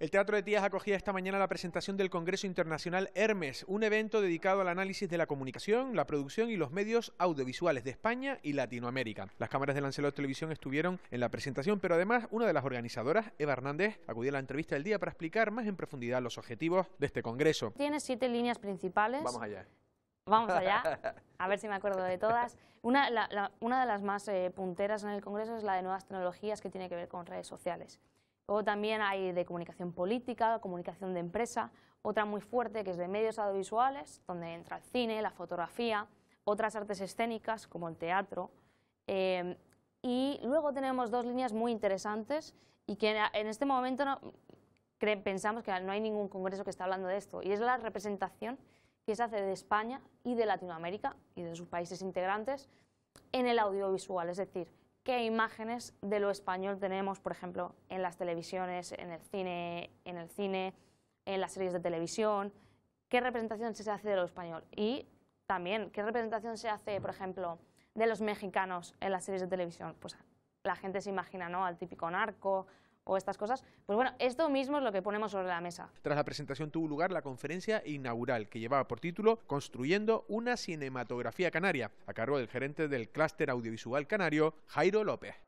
El Teatro de Tías acogía esta mañana la presentación del Congreso Internacional Hermes, un evento dedicado al análisis de la comunicación, la producción y los medios audiovisuales de España y Latinoamérica. Las cámaras de Lancelot Televisión estuvieron en la presentación, pero además una de las organizadoras, Eva Hernández, acudió a la entrevista del día para explicar más en profundidad los objetivos de este Congreso. Tiene siete líneas principales. Vamos allá. Vamos allá, a ver si me acuerdo de todas. Una, de las más eh, punteras en el Congreso es la de nuevas tecnologías que tiene que ver con redes sociales. O también hay de comunicación política, comunicación de empresa, otra muy fuerte que es de medios audiovisuales, donde entra el cine, la fotografía, otras artes escénicas como el teatro. Eh, y luego tenemos dos líneas muy interesantes y que en este momento pensamos que no hay ningún congreso que esté hablando de esto, y es la representación que se hace de España y de Latinoamérica y de sus países integrantes en el audiovisual, es decir, qué imágenes de lo español tenemos, por ejemplo, en las televisiones, en el cine, en el cine, en las series de televisión, qué representación se hace de lo español y también qué representación se hace, por ejemplo, de los mexicanos en las series de televisión. Pues la gente se imagina, ¿no? Al típico narco, o estas cosas. Pues bueno, esto mismo es lo que ponemos sobre la mesa. Tras la presentación tuvo lugar la conferencia inaugural que llevaba por título Construyendo una cinematografía canaria, a cargo del gerente del clúster audiovisual canario, Jairo López.